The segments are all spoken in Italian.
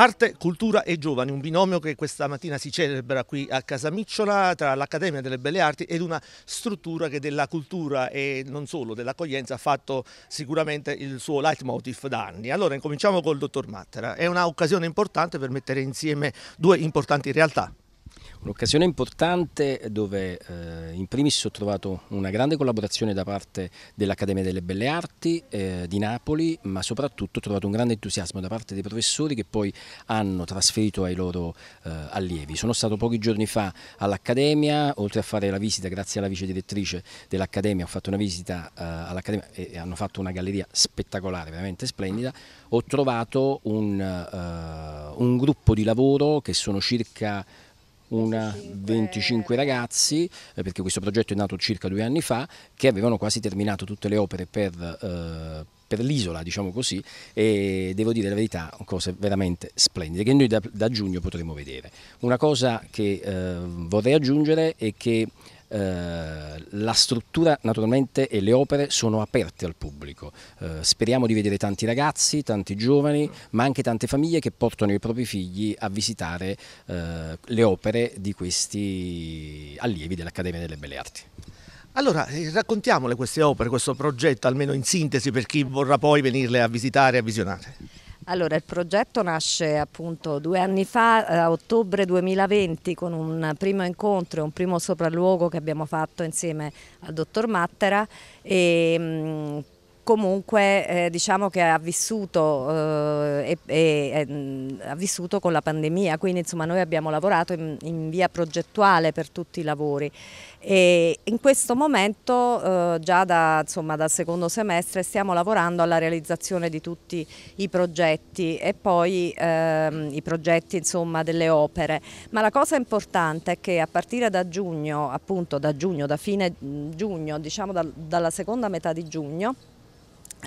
Arte, cultura e giovani, un binomio che questa mattina si celebra qui a Casamicciola tra l'Accademia delle Belle Arti ed una struttura che della cultura e non solo dell'accoglienza ha fatto sicuramente il suo leitmotiv da anni. Allora incominciamo col dottor Mattera, è un'occasione importante per mettere insieme due importanti realtà. Un'occasione importante dove eh, in primis ho trovato una grande collaborazione da parte dell'Accademia delle Belle Arti eh, di Napoli, ma soprattutto ho trovato un grande entusiasmo da parte dei professori che poi hanno trasferito ai loro eh, allievi. Sono stato pochi giorni fa all'Accademia, oltre a fare la visita, grazie alla vice direttrice dell'Accademia, ho fatto una visita eh, all'Accademia e hanno fatto una galleria spettacolare, veramente splendida. Ho trovato un, eh, un gruppo di lavoro che sono circa una 25 ragazzi, eh, perché questo progetto è nato circa due anni fa, che avevano quasi terminato tutte le opere per... Eh, per l'isola, diciamo così, e devo dire la verità, cose veramente splendide che noi da, da giugno potremo vedere. Una cosa che eh, vorrei aggiungere è che eh, la struttura naturalmente e le opere sono aperte al pubblico. Eh, speriamo di vedere tanti ragazzi, tanti giovani, ma anche tante famiglie che portano i propri figli a visitare eh, le opere di questi allievi dell'Accademia delle Belle Arti. Allora, raccontiamole queste opere, questo progetto, almeno in sintesi, per chi vorrà poi venirle a visitare e a visionare. Allora, il progetto nasce appunto due anni fa, eh, a ottobre 2020, con un primo incontro e un primo sopralluogo che abbiamo fatto insieme al dottor Mattera. E, mm, comunque eh, diciamo che ha vissuto, eh, e, e, mm, ha vissuto, con la pandemia, quindi insomma noi abbiamo lavorato in, in via progettuale per tutti i lavori e in questo momento eh, già da, insomma, dal secondo semestre stiamo lavorando alla realizzazione di tutti i progetti e poi ehm, i progetti insomma, delle opere, ma la cosa importante è che a partire da giugno, appunto da giugno, da fine mm, giugno, diciamo da, dalla seconda metà di giugno,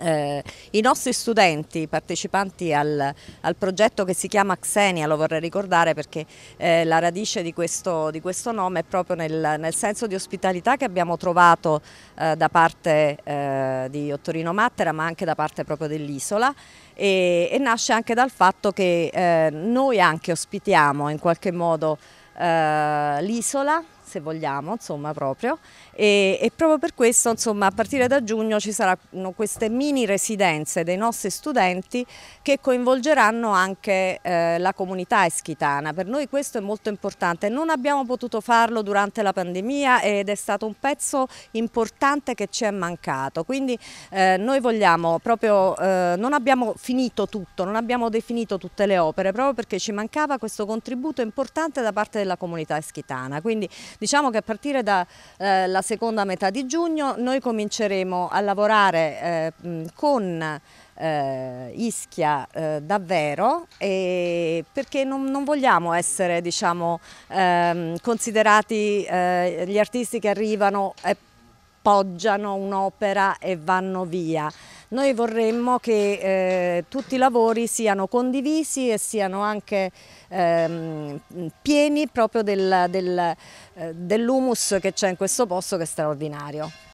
eh, I nostri studenti partecipanti al, al, progetto che si chiama Xenia, lo vorrei ricordare perché eh, la radice di questo, di questo, nome è proprio nel, nel, senso di ospitalità che abbiamo trovato eh, da parte eh, di Ottorino Mattera ma anche da parte proprio dell'isola e, e, nasce anche dal fatto che eh, noi anche ospitiamo in qualche modo eh, l'isola se vogliamo, insomma, proprio. E, e proprio per questo, insomma, a partire da giugno ci saranno queste mini residenze dei nostri studenti che coinvolgeranno anche eh, la comunità eschitana. Per noi questo è molto importante. Non abbiamo potuto farlo durante la pandemia ed è stato un pezzo importante che ci è mancato. Quindi eh, noi vogliamo proprio, eh, non abbiamo finito tutto, non abbiamo definito tutte le opere, proprio perché ci mancava questo contributo importante da parte della comunità eschitana. Quindi Diciamo che a partire dalla eh, seconda metà di giugno noi cominceremo a lavorare eh, con eh, Ischia eh, davvero perché non, non, vogliamo essere diciamo, ehm, considerati eh, gli artisti che arrivano e poggiano un'opera e vanno via. Noi vorremmo che eh, tutti i lavori siano condivisi e siano anche ehm, pieni proprio del, del, eh, dell'humus che c'è in questo posto che è straordinario.